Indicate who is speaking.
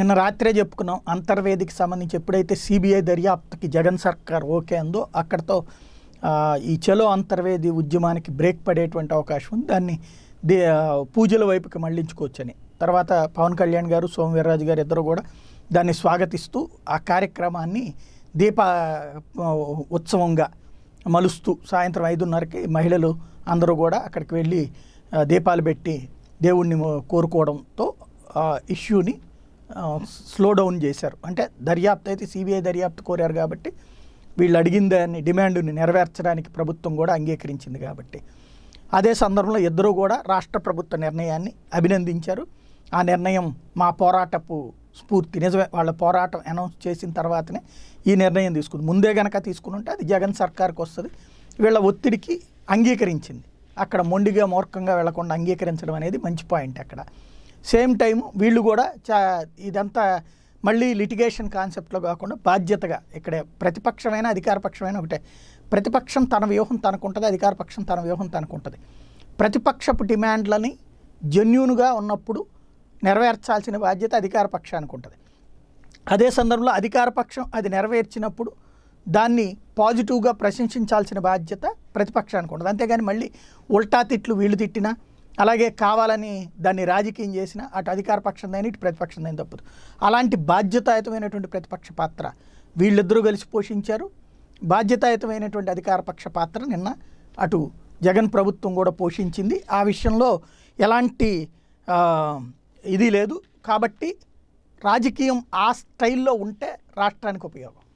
Speaker 1: నిన్న రాత్రే చెప్పుకున్నాం అంతర్వేదికి సంబంధించి ఎప్పుడైతే సిబిఐ దర్యాప్తుకి జగన్ సర్కార్ ఓకే అందో అక్కడతో ఈ చలో అంతర్వేది ఉద్యమానికి బ్రేక్ పడేటువంటి అవకాశం ఉంది దాన్ని దే పూజల వైపుకి మళ్లించుకోవచ్చని తర్వాత పవన్ కళ్యాణ్ గారు సోమవీర్రాజు గారు ఇద్దరు కూడా దాన్ని స్వాగతిస్తూ ఆ కార్యక్రమాన్ని దీప ఉత్సవంగా మలుస్తూ సాయంత్రం ఐదున్నరకి మహిళలు అందరూ కూడా అక్కడికి వెళ్ళి దీపాలు పెట్టి దేవుణ్ణి కోరుకోవడంతో ఇష్యూని స్లో డౌన్ చేశారు అంటే దర్యాప్తు అయితే సిబిఐ దర్యాప్తు కోరారు కాబట్టి వీళ్ళు అడిగిన దాన్ని డిమాండ్ని నెరవేర్చడానికి ప్రభుత్వం కూడా అంగీకరించింది కాబట్టి అదే సందర్భంలో ఇద్దరూ కూడా రాష్ట్ర ప్రభుత్వ నిర్ణయాన్ని అభినందించారు ఆ నిర్ణయం మా పోరాటపు స్ఫూర్తి నిజమే వాళ్ళ పోరాటం అనౌన్స్ చేసిన తర్వాతనే ఈ నిర్ణయం తీసుకుంది ముందే గనక తీసుకుంటే అది జగన్ సర్కార్కి వస్తుంది వీళ్ళ ఒత్తిడికి అంగీకరించింది అక్కడ మొండిగా మూర్ఖంగా వెళ్లకుండా అంగీకరించడం అనేది మంచి పాయింట్ అక్కడ సేమ్ టైం వీళ్ళు కూడా చా ఇదంతా మళ్ళీ లిటిగేషన్ కాన్సెప్ట్లో కాకుండా బాధ్యతగా ఇక్కడే ప్రతిపక్షమైన అధికారపక్షమైన ఒకటే ప్రతిపక్షం తన వ్యూహం తనకుంటుంది అధికారపక్షం తన వ్యూహం తనకుంటుంది ప్రతిపక్షపు డిమాండ్లని జెన్యున్గా ఉన్నప్పుడు నెరవేర్చాల్సిన బాధ్యత అధికార పక్షానికి ఉంటుంది అదే సందర్భంలో అధికార పక్షం అది నెరవేర్చినప్పుడు దాన్ని పాజిటివ్గా ప్రశంసించాల్సిన బాధ్యత ప్రతిపక్షానికి ఉంటుంది అంతేగాని మళ్ళీ ఉల్టా తిట్లు వీళ్ళు తిట్టినా అలాగే కావాలని దాన్ని రాజకీయం చేసిన అటు అధికార పక్షందైన ఇటు ప్రతిపక్షందైన తప్పదు అలాంటి బాధ్యతాయుతమైనటువంటి ప్రతిపక్ష పాత్ర వీళ్ళిద్దరూ కలిసి పోషించారు బాధ్యతాయుతమైనటువంటి అధికార పక్ష పాత్ర నిన్న అటు జగన్ ప్రభుత్వం కూడా పోషించింది ఆ విషయంలో ఎలాంటి ఇది లేదు కాబట్టి రాజకీయం ఆ స్టైల్లో ఉంటే రాష్ట్రానికి ఉపయోగం